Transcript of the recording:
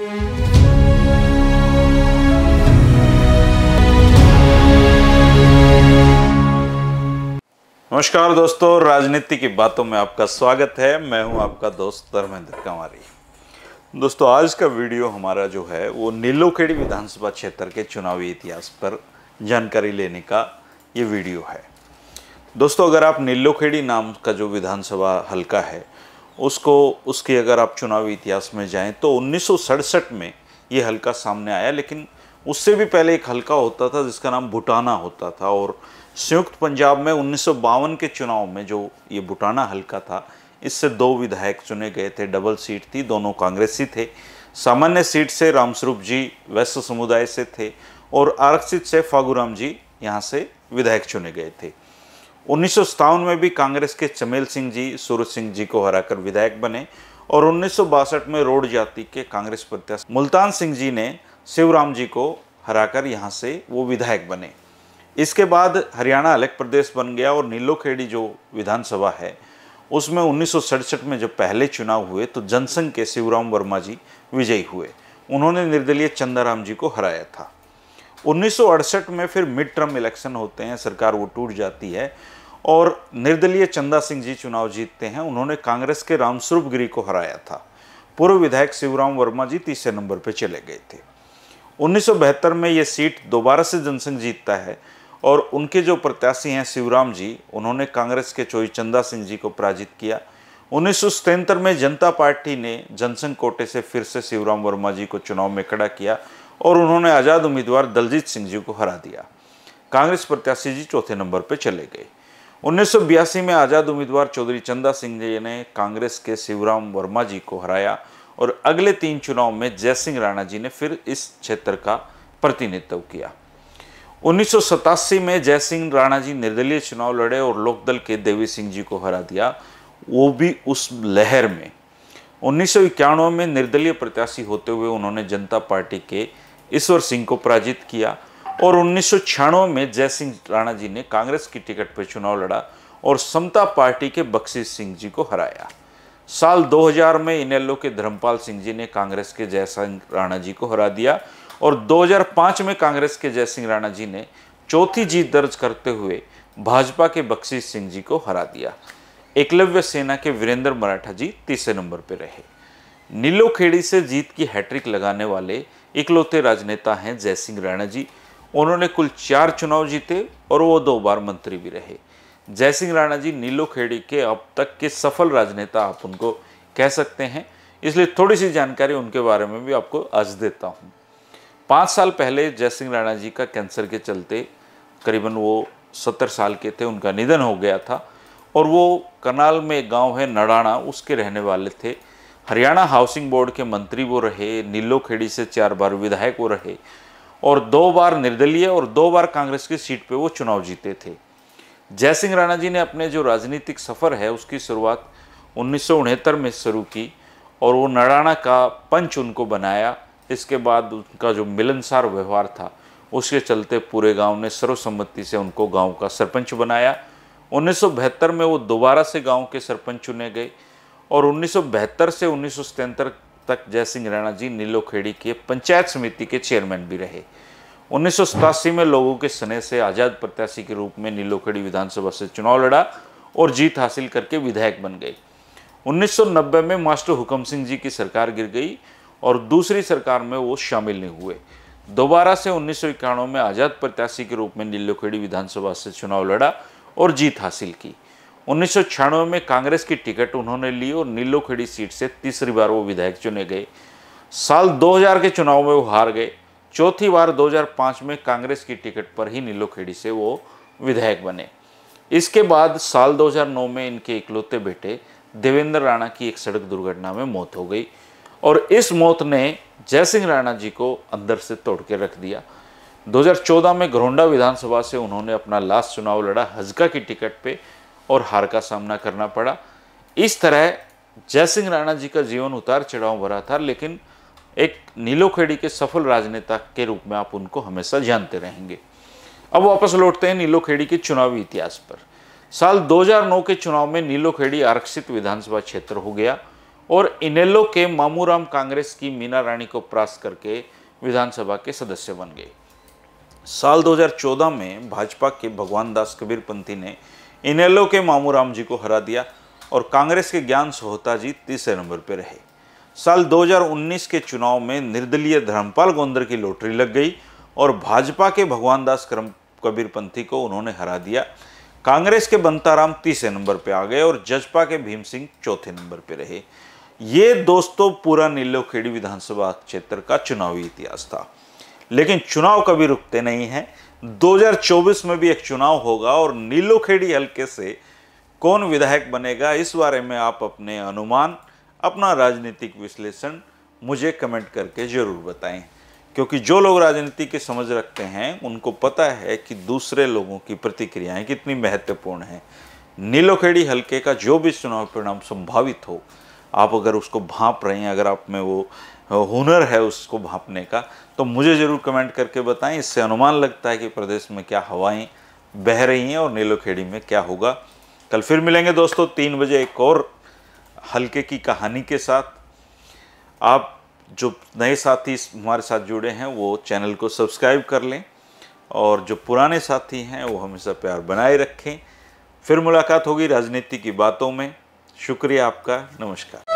नमस्कार दोस्तों राजनीति की बातों में आपका स्वागत है मैं हूं आपका दोस्त धर्मेंद्र कंवारी दोस्तों आज का वीडियो हमारा जो है वो नीलोखेड़ी विधानसभा क्षेत्र के चुनावी इतिहास पर जानकारी लेने का ये वीडियो है दोस्तों अगर आप नीलोखेड़ी नाम का जो विधानसभा हल्का है उसको उसके अगर आप चुनावी इतिहास में जाएं तो उन्नीस में ये हल्का सामने आया लेकिन उससे भी पहले एक हल्का होता था जिसका नाम भुटाना होता था और संयुक्त पंजाब में उन्नीस के चुनाव में जो ये भूटाना हल्का था इससे दो विधायक चुने गए थे डबल सीट थी दोनों कांग्रेसी थे सामान्य सीट से रामस्वरूप जी वैश्य समुदाय से थे और आरक्षित से फागूराम जी यहाँ से विधायक चुने गए थे उन्नीस में भी कांग्रेस के चमेल सिंह जी सूरज सिंह जी को हराकर विधायक बने और उन्नीस में रोड जाति के कांग्रेस प्रत्याशी मुल्तान सिंह जी ने शिवराम जी को हराकर यहाँ से वो विधायक बने इसके बाद हरियाणा अलग प्रदेश बन गया और नीलोखेड़ी जो विधानसभा है उसमें उन्नीस में जब पहले चुनाव हुए तो जनसंघ के शिवराम वर्मा जी विजयी हुए उन्होंने निर्दलीय चंदाराम जी को हराया था 1968 में फिर मिड टर्म इलेक्शन होते हैं सरकार वो टूट जाती है और निर्दलीय चंदा सिंह जी चुनाव जीतते हैं उन्होंने कांग्रेस के रामस्वरूप गिरी को हराया था पूर्व विधायक शिवराम वर्मा जी तीसरे नंबर पर चले गए थे उन्नीस में ये सीट दोबारा से जनसंघ जीतता है और उनके जो प्रत्याशी हैं शिवराम जी उन्होंने कांग्रेस के चोई चंदा सिंह जी को पराजित किया उन्नीस में जनता पार्टी ने जनसंघ कोटे से फिर से शिवराम वर्मा जी को चुनाव में खड़ा किया और उन्होंने आज़ाद उम्मीदवार दलजीत सिंह जी को हरा दिया कांग्रेस प्रत्याशी जी चौथे नंबर पर चले गए उन्नीस में आज़ाद उम्मीदवार चौधरी चंदा सिंह जी ने कांग्रेस के शिवराम वर्मा जी को हराया और अगले तीन चुनाव में जय सिंह राणा जी ने फिर इस क्षेत्र का प्रतिनिधित्व किया उन्नीस में जय सिंह राणा जी निर्दलीय चुनाव लड़े और लोकदल के देवी सिंह जी को हरा दिया वो भी उस लहर में उन्नीस में निर्दलीय प्रत्याशी होते हुए उन्होंने जनता पार्टी के ईश्वर सिंह को पराजित किया और उन्नीस में जय सिंह राणा जी ने कांग्रेस की टिकट पर चुनाव लड़ा और समता पार्टी के बख्शी सिंह जी को हराया साल 2000 में इनेलो के धर्मपाल सिंह जी ने कांग्रेस के जय सिंह राणा जी को हरा दिया और 2005 में कांग्रेस के जय सिंह राणा जी ने चौथी जीत दर्ज करते हुए भाजपा के बख्शी सिंह जी को हरा दिया एकलव्य सेना के वीरेंद्र मराठा जी तीसरे नंबर पर रहे नीलोखेड़ी से जीत की हैट्रिक लगाने वाले इकलौते राजनेता हैं जयसिंह राणा जी उन्होंने कुल चार चुनाव जीते और वो दो बार मंत्री भी रहे जयसिंह राणा जी नीलो खेड़ी के अब तक के सफल राजनेता आप उनको कह सकते हैं इसलिए थोड़ी सी जानकारी उनके बारे में भी आपको आज देता हूँ पाँच साल पहले जयसिंह राणा जी का कैंसर के चलते करीबन वो सत्तर साल के थे उनका निधन हो गया था और वो कनाल में गांव है नड़ाना उसके रहने वाले थे हरियाणा हाउसिंग बोर्ड के मंत्री वो रहे नीलो खेड़ी से चार बार विधायक वो रहे और दो बार निर्दलीय और दो बार कांग्रेस की सीट पे वो चुनाव जीते थे जय सिंह राणा जी ने अपने जो राजनीतिक सफ़र है उसकी शुरुआत उन्नीस में शुरू की और वो नड़ाना का पंच उनको बनाया इसके बाद उनका जो मिलनसार व्यवहार था उसके चलते पूरे गांव ने सर्वसम्मति से उनको गांव का सरपंच बनाया उन्नीस में वो दोबारा से गांव के सरपंच चुने गए और उन्नीस से उन्नीस तक जय सिंह रैना जी नीलोखेड़ी के पंचायत समिति के चेयरमैन भी रहे उन्नीस में लोगों के स्नेह से आज़ाद प्रत्याशी के रूप में नीलोखेड़ी विधानसभा से चुनाव लड़ा और जीत हासिल करके विधायक बन गए 1990 में मास्टर हुकम सिंह जी की सरकार गिर गई और दूसरी सरकार में वो शामिल नहीं हुए दोबारा से उन्नीस में आज़ाद प्रत्याशी के रूप में नीलोखेड़ी विधानसभा से चुनाव लड़ा और जीत हासिल की उन्नीस में कांग्रेस की टिकट उन्होंने ली और नीलो खेड़ी सीट से तीसरी बार वो विधायक चुने गए साल 2000 के चुनाव में वो हार गए चौथी बार 2005 में कांग्रेस की टिकट पर ही नीलो खेड़ी से वो विधायक बने इसके बाद साल 2009 में इनके इकलौते बेटे देवेंद्र राणा की एक सड़क दुर्घटना में मौत हो गई और इस मौत ने जय सिंह राणा जी को अंदर से तोड़ के रख दिया 2014 में घरोंडा विधानसभा से उन्होंने अपना लास्ट चुनाव लड़ा हजका की टिकट पे और हार का सामना करना पड़ा इस तरह जय सिंह राणा जी का जीवन उतार चढ़ाव भरा था लेकिन एक नीलोखेड़ी के सफल राजनेता के रूप में आप उनको हमेशा जानते रहेंगे अब वापस लौटते हैं नीलोखेड़ी के चुनावी इतिहास पर साल 2009 के चुनाव में नीलोखेड़ी आरक्षित विधानसभा क्षेत्र हो गया और इनेलो के मामूराम कांग्रेस की मीना रानी को परास्त करके विधानसभा के सदस्य बन गए साल 2014 में भाजपा के भगवान दास कबीरपंथी ने इनेलो के मामूराम जी को हरा दिया और कांग्रेस के ज्ञान सोहता जी तीसरे नंबर पर रहे साल 2019 के चुनाव में निर्दलीय धर्मपाल गोंदर की लोटरी लग गई और भाजपा के भगवान दास करम कबीरपंथी को उन्होंने हरा दिया कांग्रेस के बंताराम तीसरे नंबर पे आ गए और जजपा के भीम सिंह चौथे नंबर पे रहे ये दोस्तों पूरा नीलोखेड़ी विधानसभा क्षेत्र का चुनावी इतिहास था लेकिन चुनाव कभी रुकते नहीं हैं 2024 में भी एक चुनाव होगा और नीलोखेड़ी हल्के से कौन विधायक बनेगा इस बारे में आप अपने अनुमान अपना राजनीतिक विश्लेषण मुझे कमेंट करके ज़रूर बताएं क्योंकि जो लोग राजनीति की समझ रखते हैं उनको पता है कि दूसरे लोगों की प्रतिक्रियाएं कितनी महत्वपूर्ण हैं नीलोखेड़ी हल्के का जो भी चुनाव परिणाम संभावित हो आप अगर उसको भाप रहे हैं अगर आप में वो हुनर है उसको भापने का तो मुझे ज़रूर कमेंट करके बताएं इससे अनुमान लगता है कि प्रदेश में क्या हवाएं बह रही हैं और नीलोखेड़ी में क्या होगा कल फिर मिलेंगे दोस्तों तीन बजे एक और हल्के की कहानी के साथ आप जो नए साथी हमारे साथ जुड़े हैं वो चैनल को सब्सक्राइब कर लें और जो पुराने साथी हैं वो हमेशा प्यार बनाए रखें फिर मुलाकात होगी राजनीति की बातों में शुक्रिया आपका नमस्कार